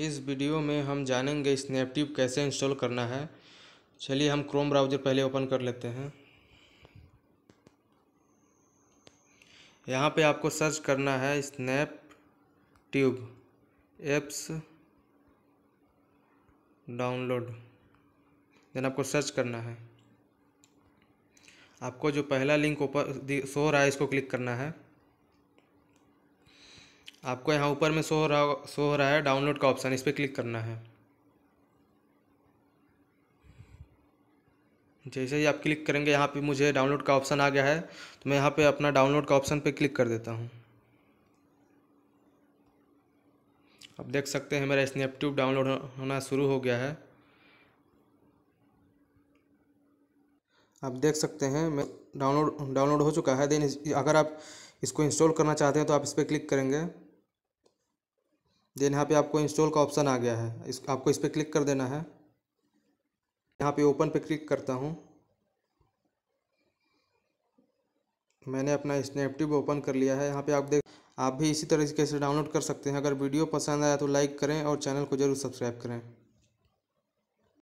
इस वीडियो में हम जानेंगे स्नैपडीप कैसे इंस्टॉल करना है चलिए हम क्रोम ब्राउज़र पहले ओपन कर लेते हैं यहाँ पे आपको सर्च करना है Snaptube apps download then आपको सर्च करना है आपको जो पहला लिंक ऊपर शो रहा है इसको क्लिक करना है आपको यहाँ ऊपर में शो हो रहा शो हो रहा है डाउनलोड का ऑप्शन इस पर क्लिक करना है जैसे ही आप क्लिक करेंगे यहाँ पे मुझे डाउनलोड का ऑप्शन आ गया है तो मैं यहाँ पे अपना डाउनलोड का ऑप्शन पे क्लिक कर देता हूँ आप देख सकते हैं मेरा स्नैपट्यूब डाउनलोड होना शुरू हो गया है आप देख सकते हैं मैं डाउनलोड डाउनलोड हो चुका है देन अगर आप इसको इंस्टॉल करना चाहते हैं तो आप इस पर क्लिक करेंगे देन यहाँ पे आपको इंस्टॉल का ऑप्शन आ गया है इस आपको इस पर क्लिक कर देना है यहाँ पे ओपन पे क्लिक करता हूँ मैंने अपना स्नैपटिप ओपन कर लिया है यहाँ पे आप देख आप भी इसी तरीके से डाउनलोड कर सकते हैं अगर वीडियो पसंद आया तो लाइक करें और चैनल को ज़रूर सब्सक्राइब करें